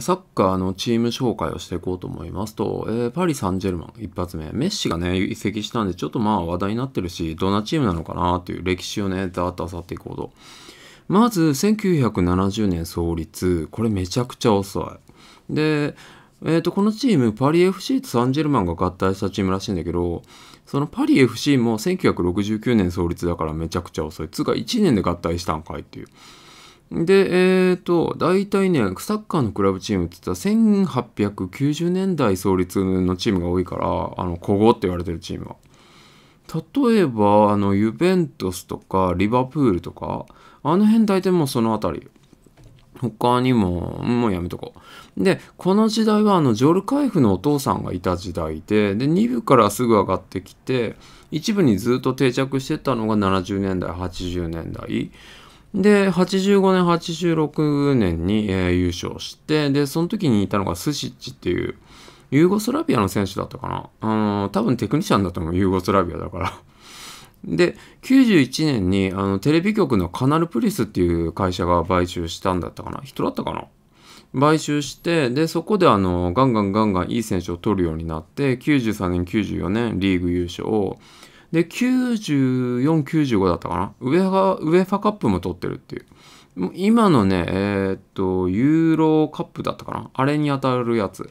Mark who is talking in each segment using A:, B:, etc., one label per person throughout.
A: サッカーのチーム紹介をしていこうと思いますと、えー、パリ・サンジェルマン一発目、メッシがね、移籍したんで、ちょっとまあ話題になってるし、どんなチームなのかなっていう歴史をね、ざーっと漁っていこうと。まず、1970年創立。これめちゃくちゃ遅い。で、えっ、ー、と、このチーム、パリ FC とサンジェルマンが合体したチームらしいんだけど、そのパリ FC も1969年創立だからめちゃくちゃ遅い。つうか1年で合体したんかいっていう。で、えっ、ー、と、大体ね、サッカーのクラブチームって言ったら1890年代創立のチームが多いから、あの、古豪って言われてるチームは。例えば、あの、ユベントスとか、リバプールとか、あの辺大体もうその辺り。他にも、もうやめとこう。で、この時代は、あの、ジョルカイフのお父さんがいた時代で、で、2部からすぐ上がってきて、1部にずっと定着してたのが70年代、80年代。で、85年、86年に、えー、優勝して、で、その時にいたのがスシッチっていう、ユーゴスラビアの選手だったかな。あの多分テクニシャンだと思う、ユーゴスラビアだからで、91年にあのテレビ局のカナルプリスっていう会社が買収したんだったかな。人だったかな。買収して、で、そこであの、ガンガンガンガンいい選手を取るようになって、93年、94年、リーグ優勝を、で、94、95だったかな。ウェファ、ウェファカップも取ってるっていう。今のね、えー、っと、ユーロカップだったかな。あれに当たるやつ。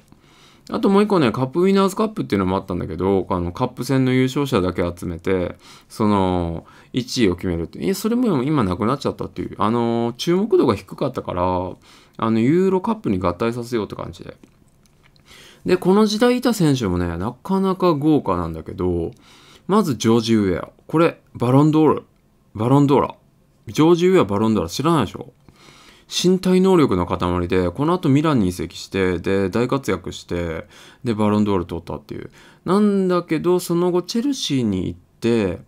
A: あともう一個ね、カップウィナーズカップっていうのもあったんだけど、あの、カップ戦の優勝者だけ集めて、その、1位を決めるって。それも今なくなっちゃったっていう。あの、注目度が低かったから、あの、ユーロカップに合体させようって感じで。で、この時代いた選手もね、なかなか豪華なんだけど、まずジョージ・ウェア。これ、バロンドール。バロンドーラ。ジョージ・ウェア、バロンドーラ知らないでしょ身体能力の塊で、この後ミランに移籍して、で、大活躍して、で、バロンドール取ったっていう。なんだけど、その後、チェルシーに行って、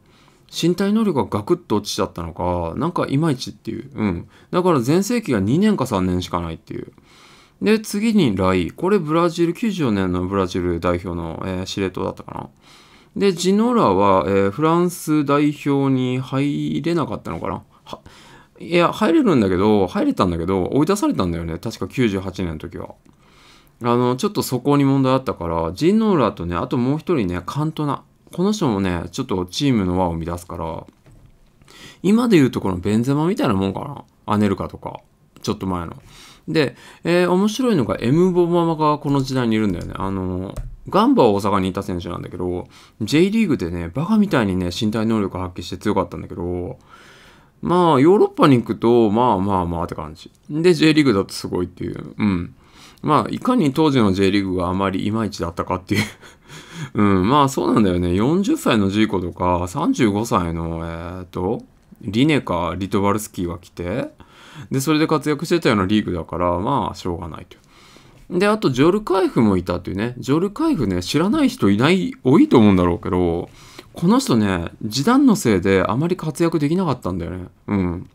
A: 身体能力がガクッと落ちちゃったのか、なんかいまいちっていう。うん。だから全盛期が2年か3年しかないっていう。で、次にライ。これブラジル、94年のブラジル代表の、えー、司令塔だったかな。で、ジノラは、えー、フランス代表に入れなかったのかな。はいや、入れるんだけど、入れたんだけど、追い出されたんだよね。確か98年の時は。あの、ちょっとそこに問題あったから、ジノラとね、あともう一人ね、カントナ。この人もね、ちょっとチームの輪を乱すから、今で言うとこのベンゼマみたいなもんかな。アネルカとか、ちょっと前の。で、えー、面白いのが、エムボママがこの時代にいるんだよね。あのーガンバは大阪にいた選手なんだけど、J リーグでね、バカみたいにね、身体能力発揮して強かったんだけど、まあ、ヨーロッパに行くと、まあまあまあって感じ。で、J リーグだとすごいっていう。うん。まあ、いかに当時の J リーグがあまりいまいちだったかっていう うん、まあそうなんだよね。40歳のジーコとか、35歳の、えー、っと、リネかリトバルスキーが来て、で、それで活躍してたようなリーグだから、まあ、しょうがないという。で、あと、ジョルカイフもいたっていうね。ジョルカイフね、知らない人いない、多いと思うんだろうけど、この人ね、示談のせいであまり活躍できなかったんだよね。うん。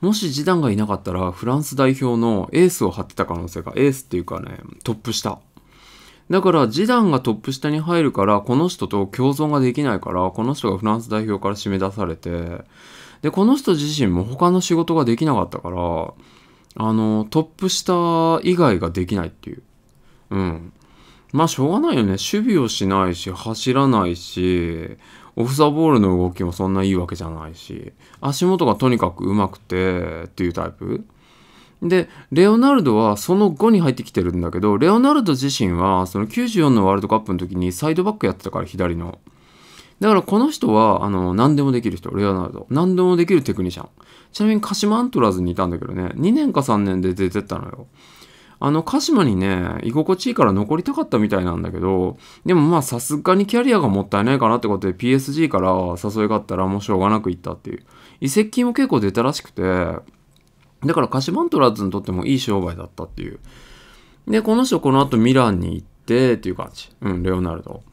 A: もし示談がいなかったら、フランス代表のエースを張ってた可能性が、エースっていうかね、トップ下。だから、示談がトップ下に入るから、この人と共存ができないから、この人がフランス代表から締め出されて、で、この人自身も他の仕事ができなかったから、あの、トップ下以外ができないっていう。うん。まあ、しょうがないよね。守備をしないし、走らないし、オフ・ザ・ボールの動きもそんないいわけじゃないし、足元がとにかくうまくてっていうタイプ。で、レオナルドはその後に入ってきてるんだけど、レオナルド自身はその94のワールドカップの時にサイドバックやってたから左の。だからこの人は、あの、何でもできる人、レオナルド。何でもできるテクニシャン。ちなみに鹿島アントラーズにいたんだけどね、2年か3年で出てったのよ。あの、鹿島にね、居心地いいから残りたかったみたいなんだけど、でもまあさすがにキャリアがもったいないかなってことで PSG から誘いがあったらもうしょうがなく行ったっていう。移籍金も結構出たらしくて、だから鹿島アントラーズにとってもいい商売だったっていう。で、この人この後ミランに行ってっていう感じ。うん、レオナルド。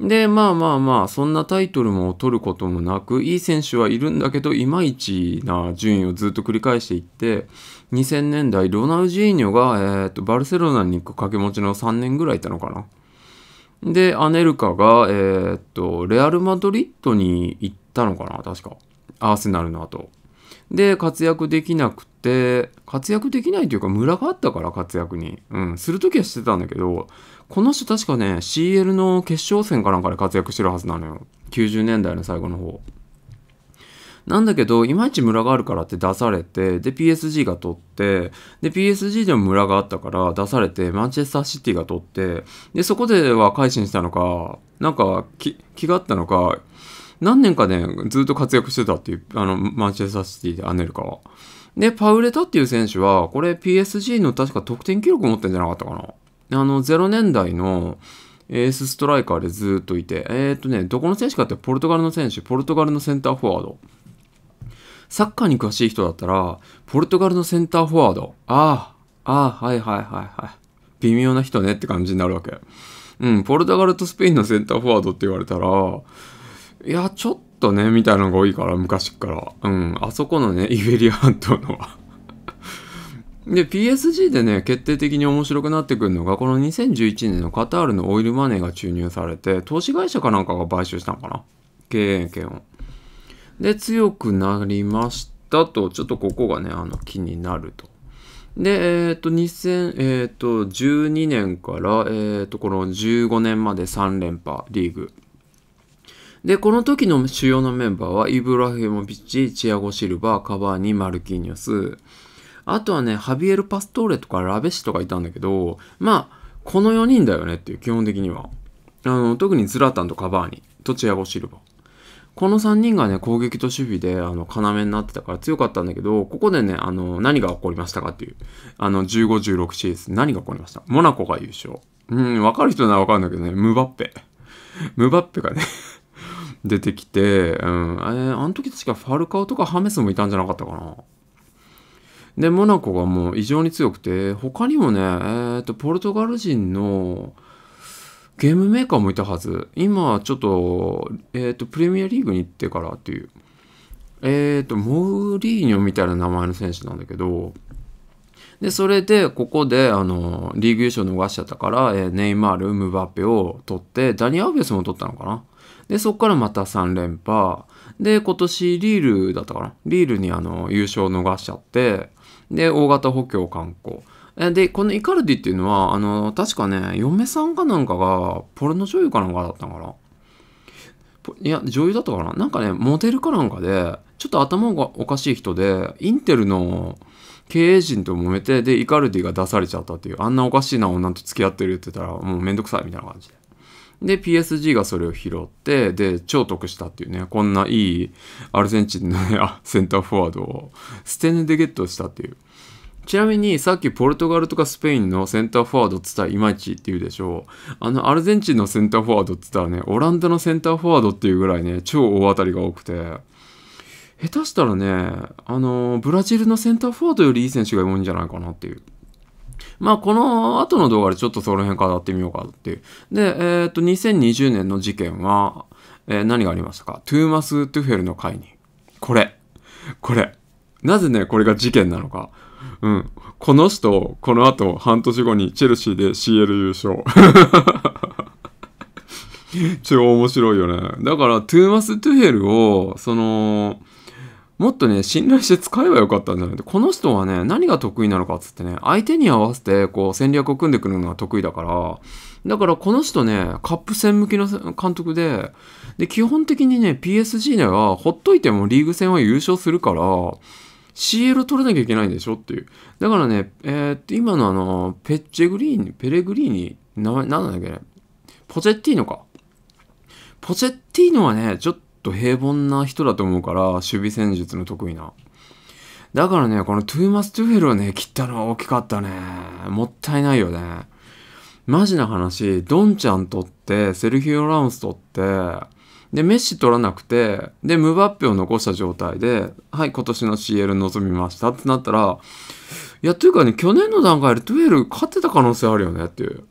A: で、まあまあまあ、そんなタイトルも取ることもなく、いい選手はいるんだけど、いまいちな順位をずっと繰り返していって、2000年代、ロナウジーニョが、えっ、ー、と、バルセロナに行く掛け持ちの3年ぐらいいたのかな。で、アネルカが、えっ、ー、と、レアル・マドリッドに行ったのかな、確か。アーセナルの後。で、活躍できなくって活躍できないというかムラがあったから活躍に、うん、する時はしてたんだけどこの人確かね CL の決勝戦かなんかで活躍してるはずなのよ90年代の最後の方なんだけど、いまいちムラがあるからって出されて、で、PSG が取って、で、PSG でもムラがあったから出されて、マンチェスターシティが取って、で、そこでは改心したのか、なんか気、気があったのか、何年かね、ずっと活躍してたっていう、あの、マンチェスターシティでアネルカは。で、パウレタっていう選手は、これ PSG の確か得点記録持ってんじゃなかったかな。あの、0年代のエースストライカーでずっといて、えっ、ー、とね、どこの選手かってポルトガルの選手、ポルトガルのセンターフォワード。サッカーに詳しい人だったら、ポルトガルのセンターフォワード。ああ、ああ、はいはいはいはい。微妙な人ねって感じになるわけ。うん、ポルトガルとスペインのセンターフォワードって言われたら、いや、ちょっとね、みたいなのが多いから、昔から。うん、あそこのね、イベリア半島のはで、PSG でね、決定的に面白くなってくるのが、この2011年のカタールのオイルマネーが注入されて、投資会社かなんかが買収したのかな経営権を。で、強くなりましたと、ちょっとここがね、あの、気になると。で、えっ、ー、と、2000、えっ、ー、と、12年から、えっ、ー、と、この15年まで3連覇リーグ。で、この時の主要なメンバーは、イブラヒモビッチ、チアゴ・シルバー、カバーニ、マルキーニョス。あとはね、ハビエル・パストーレとかラベシとかいたんだけど、まあ、この4人だよねっていう、基本的には。あの、特にズラタンとカバーニとチアゴ・シルバー。この3人がね、攻撃と守備で、あの、要になってたから強かったんだけど、ここでね、あの、何が起こりましたかっていう、あの、15、16シーズン、何が起こりましたモナコが優勝。うん、わかる人ならわかるんだけどね、ムバッペ。ムバッペがね出てきて、うん、あの時確かファルカオとかハメスもいたんじゃなかったかな。で、モナコがもう異常に強くて、他にもね、えー、っと、ポルトガル人のゲームメーカーもいたはず。今、ちょっと、えー、っと、プレミアリーグに行ってからっていう。えー、っと、モーリーニョみたいな名前の選手なんだけど、で、それで、ここで、あの、リーグ優勝逃しちゃったから、えー、ネイマール、ムバッペを取って、ダニア・アベスも取ったのかなで、そこからまた3連覇。で、今年リールだったかなリールにあの、優勝を逃しちゃって、で、大型補強観光。で、このイカルディっていうのは、あの、確かね、嫁さんかなんかが、ポルノ女優かなんかだったから。いや、女優だったかななんかね、モデルかなんかで、ちょっと頭がおかしい人で、インテルの経営陣と揉めて、で、イカルディが出されちゃったっていう、あんなおかしいな女と付き合ってるって言ったら、もうめんどくさいみたいな感じで。で、PSG がそれを拾って、で、超得したっていうね、こんないいアルゼンチンの、ね、センターフォワードを捨て値でゲットしたっていう。ちなみにさっきポルトガルとかスペインのセンターフォワードっつったらいまいちって言うでしょう。あのアルゼンチンのセンターフォワードっつったらね、オランダのセンターフォワードっていうぐらいね、超大当たりが多くて。下手したらね、あのブラジルのセンターフォワードよりいい選手がいるんじゃないかなっていう。まあ、この後の動画でちょっとその辺語ってみようかっていう。で、えー、っと、2020年の事件は、えー、何がありましたかトゥーマス・トゥフェルの会に。これ。これ。なぜね、これが事件なのか。うん。この人、この後、半年後にチェルシーで CL 優勝。超面白いよね。だから、トゥーマス・トゥフェルを、その、もっとね、信頼して使えばよかったんじゃないこの人はね、何が得意なのかっつってね、相手に合わせてこう戦略を組んでくるのが得意だから、だからこの人ね、カップ戦向きの監督で、で、基本的にね、PSG ではほっといてもリーグ戦は優勝するから、CL 取らなきゃいけないんでしょっていう。だからね、えー、っと、今のあの、ペッチェグリーニ、ペレグリーニ、名前、なんだっけね、ポチェッティーノか。ポチェッティーノはね、ちょっと、と平凡な人だと思うから、守備戦術の得意な。だからね、このトゥーマス・トゥフェルをね、切ったのは大きかったね。もったいないよね。マジな話、ドンちゃん取って、セルヒオ・ラウンス取って、で、メッシ取らなくて、で、無バッを残した状態で、はい、今年の CL 臨みましたってなったら、いや、というかね、去年の段階でトゥエル勝ってた可能性あるよねっていう。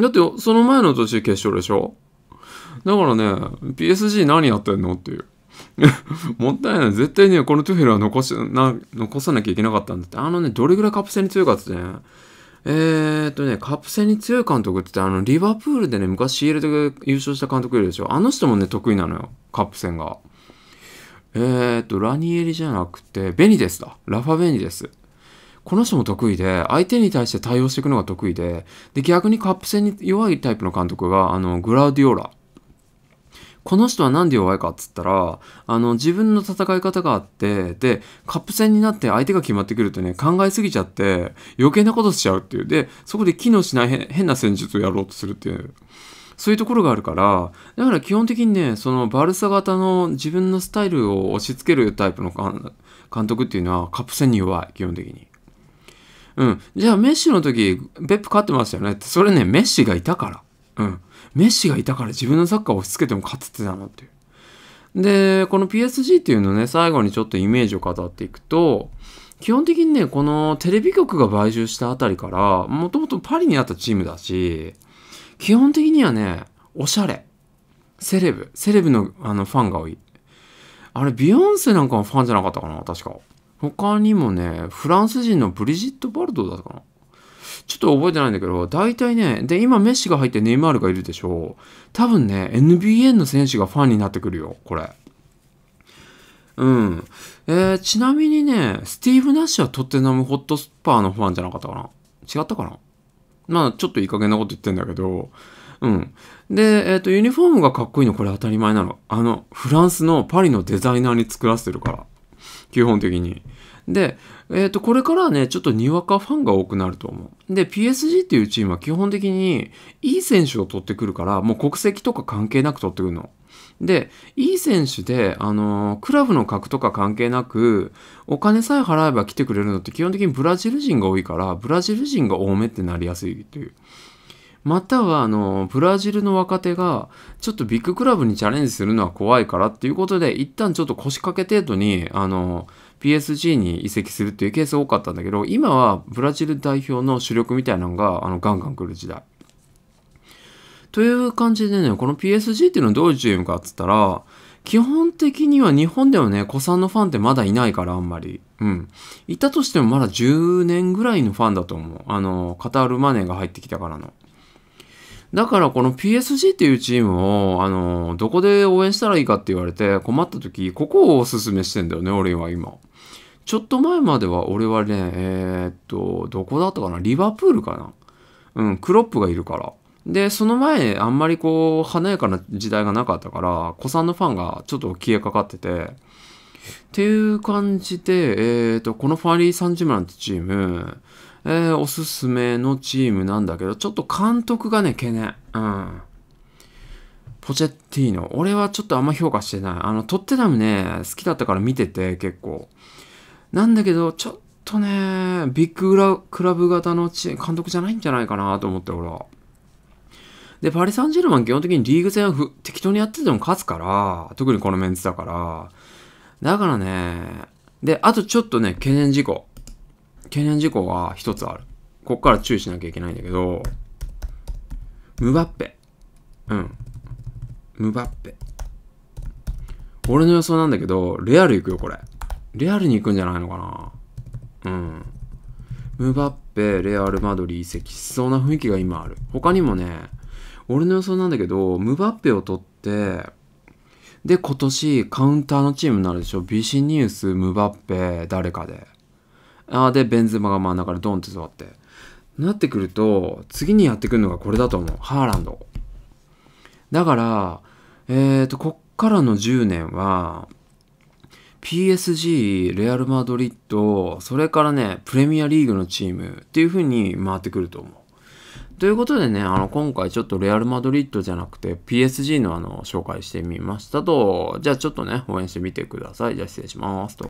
A: だって、その前の年決勝でしょだからね、PSG 何やってんのっていう。もったいない。絶対ね、このトゥフェルは残しな残さなきゃいけなかったんだって。あのね、どれぐらいカップ戦に強いかってね。えー、っとね、カップ戦に強い監督ってあの、リバプールでね、昔 CL で優勝した監督いるでしょ。あの人もね、得意なのよ。カップ戦が。えー、っと、ラニエリじゃなくて、ベニデスだ。ラファ・ベニデス。この人も得意で、相手に対して対応していくのが得意で、で、逆にカップ戦に弱いタイプの監督が、あの、グラウディオラ。この人は何で弱いかっつったら、あの、自分の戦い方があって、で、カップ戦になって相手が決まってくるとね、考えすぎちゃって、余計なことしちゃうっていう。で、そこで機能しない変な戦術をやろうとするっていう。そういうところがあるから、だから基本的にね、そのバルサ型の自分のスタイルを押し付けるタイプの監督っていうのはカップ戦に弱い、基本的に。うん。じゃあメッシの時、ベップ勝ってましたよねって、それね、メッシがいたから。うん。メッシがいたから自分のサッカーを押し付けても勝つってたなっていう。で、この PSG っていうのね、最後にちょっとイメージを語っていくと、基本的にね、このテレビ局が買収したあたりから、もともとパリにあったチームだし、基本的にはね、おしゃれ。セレブ。セレブのあのファンが多い。あれ、ビヨンセなんかもファンじゃなかったかな確か。他にもね、フランス人のブリジット・バルドだったかなちょっと覚えてないんだけど、大体ね、で、今メッシが入ってネイマールがいるでしょ多分ね、NBA の選手がファンになってくるよ、これ。うん。えー、ちなみにね、スティーブ・ナッシュはトッテナム・ホットスパーのファンじゃなかったかな違ったかなまあ、ちょっといい加減なこと言ってんだけど、うん。で、えっ、ー、と、ユニフォームがかっこいいの、これ当たり前なの。あの、フランスのパリのデザイナーに作らせてるから。基本的に。で、えっ、ー、と、これからはね、ちょっとにわかファンが多くなると思う。で、PSG っていうチームは基本的にいい選手を取ってくるから、もう国籍とか関係なく取ってくるの。で、いい選手で、あのー、クラブの格とか関係なく、お金さえ払えば来てくれるのって基本的にブラジル人が多いから、ブラジル人が多めってなりやすいという。または、あの、ブラジルの若手が、ちょっとビッグクラブにチャレンジするのは怖いからっていうことで、一旦ちょっと腰掛け程度に、あの PSG に移籍するっていうケース多かったんだけど、今はブラジル代表の主力みたいなのが、あの、ガンガン来る時代。という感じでね、この PSG っていうのはどういうチームかっつったら、基本的には日本ではね、古参のファンってまだいないから、あんまり。うん。いたとしてもまだ10年ぐらいのファンだと思う。あの、カタールマネーが入ってきたからの。だからこの PSG っていうチームを、あの、どこで応援したらいいかって言われて困った時、ここをおすすめしてんだよね、俺は今。ちょっと前までは俺はね、えー、っと、どこだったかなリバプールかなうん、クロップがいるから。で、その前、あんまりこう、華やかな時代がなかったから、子さんのファンがちょっと消えかかってて、っていう感じで、えー、っと、このファーリー・サンジマランってチーム、えー、おすすめのチームなんだけど、ちょっと監督がね、懸念。うん。ポチェッティーノ。俺はちょっとあんま評価してない。あの、トッテナムね、好きだったから見てて、結構。なんだけど、ちょっとね、ビッグクラブ型のチ監督じゃないんじゃないかなと思って、俺は。で、パリ・サンジェルマン基本的にリーグ戦は適当にやってても勝つから、特にこのメンツだから。だからね、で、あとちょっとね、懸念事項。懸念事項は一つある。こっから注意しなきゃいけないんだけど、ムバッペ。うん。ムバッペ。俺の予想なんだけど、レアル行くよ、これ。レアルに行くんじゃないのかなうん。ムバッペ、レアル・マドリー移籍しそうな雰囲気が今ある。他にもね、俺の予想なんだけど、ムバッペを取って、で、今年カウンターのチームになるでしょ。ビシニュース、ムバッペ、誰かで。あで、ベンゼマが真ん中でドンって座って。なってくると、次にやってくるのがこれだと思う。ハーランド。だから、えっ、ー、と、こっからの10年は、PSG、レアル・マドリッド、それからね、プレミアリーグのチームっていう風に回ってくると思う。ということでね、あの、今回ちょっとレアル・マドリッドじゃなくて PSG のあの、紹介してみましたと、じゃあちょっとね、応援してみてください。じゃあ失礼しますと。